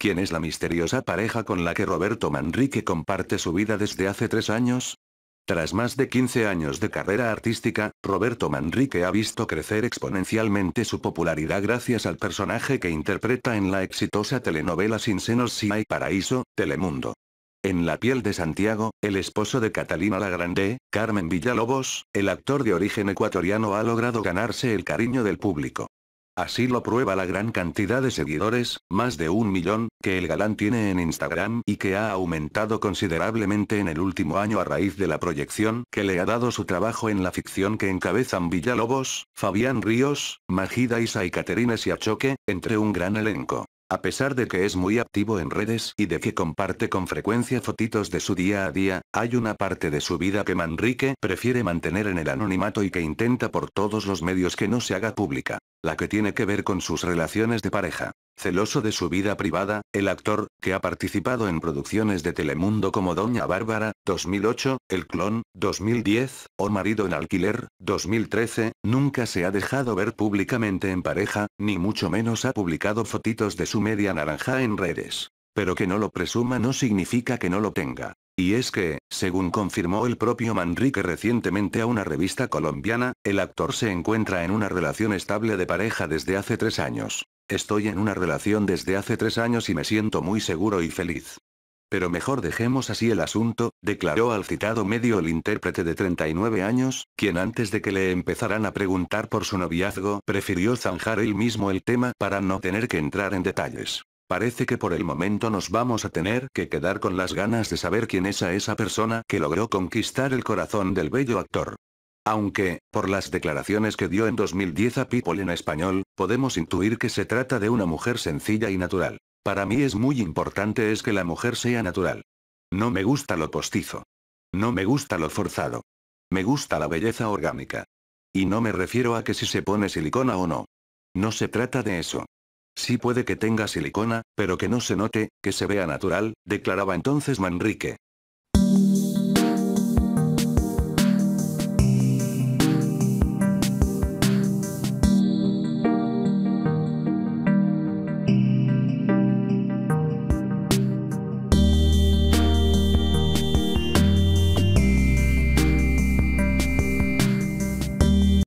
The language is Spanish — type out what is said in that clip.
¿Quién es la misteriosa pareja con la que Roberto Manrique comparte su vida desde hace tres años? Tras más de 15 años de carrera artística, Roberto Manrique ha visto crecer exponencialmente su popularidad gracias al personaje que interpreta en la exitosa telenovela Sin senos si hay paraíso, Telemundo. En La piel de Santiago, el esposo de Catalina la Grande, Carmen Villalobos, el actor de origen ecuatoriano ha logrado ganarse el cariño del público. Así lo prueba la gran cantidad de seguidores, más de un millón, que el galán tiene en Instagram y que ha aumentado considerablemente en el último año a raíz de la proyección que le ha dado su trabajo en la ficción que encabezan Villalobos, Fabián Ríos, Magida Isa y Caterina Siachoque, entre un gran elenco. A pesar de que es muy activo en redes y de que comparte con frecuencia fotitos de su día a día, hay una parte de su vida que Manrique prefiere mantener en el anonimato y que intenta por todos los medios que no se haga pública la que tiene que ver con sus relaciones de pareja. Celoso de su vida privada, el actor, que ha participado en producciones de Telemundo como Doña Bárbara, 2008, El Clon, 2010, o Marido en Alquiler, 2013, nunca se ha dejado ver públicamente en pareja, ni mucho menos ha publicado fotitos de su media naranja en redes. Pero que no lo presuma no significa que no lo tenga. Y es que, según confirmó el propio Manrique recientemente a una revista colombiana, el actor se encuentra en una relación estable de pareja desde hace tres años. Estoy en una relación desde hace tres años y me siento muy seguro y feliz. Pero mejor dejemos así el asunto, declaró al citado medio el intérprete de 39 años, quien antes de que le empezaran a preguntar por su noviazgo prefirió zanjar él mismo el tema para no tener que entrar en detalles. Parece que por el momento nos vamos a tener que quedar con las ganas de saber quién es a esa persona que logró conquistar el corazón del bello actor. Aunque, por las declaraciones que dio en 2010 a People en español, podemos intuir que se trata de una mujer sencilla y natural. Para mí es muy importante es que la mujer sea natural. No me gusta lo postizo. No me gusta lo forzado. Me gusta la belleza orgánica. Y no me refiero a que si se pone silicona o no. No se trata de eso. Sí puede que tenga silicona, pero que no se note, que se vea natural, declaraba entonces Manrique.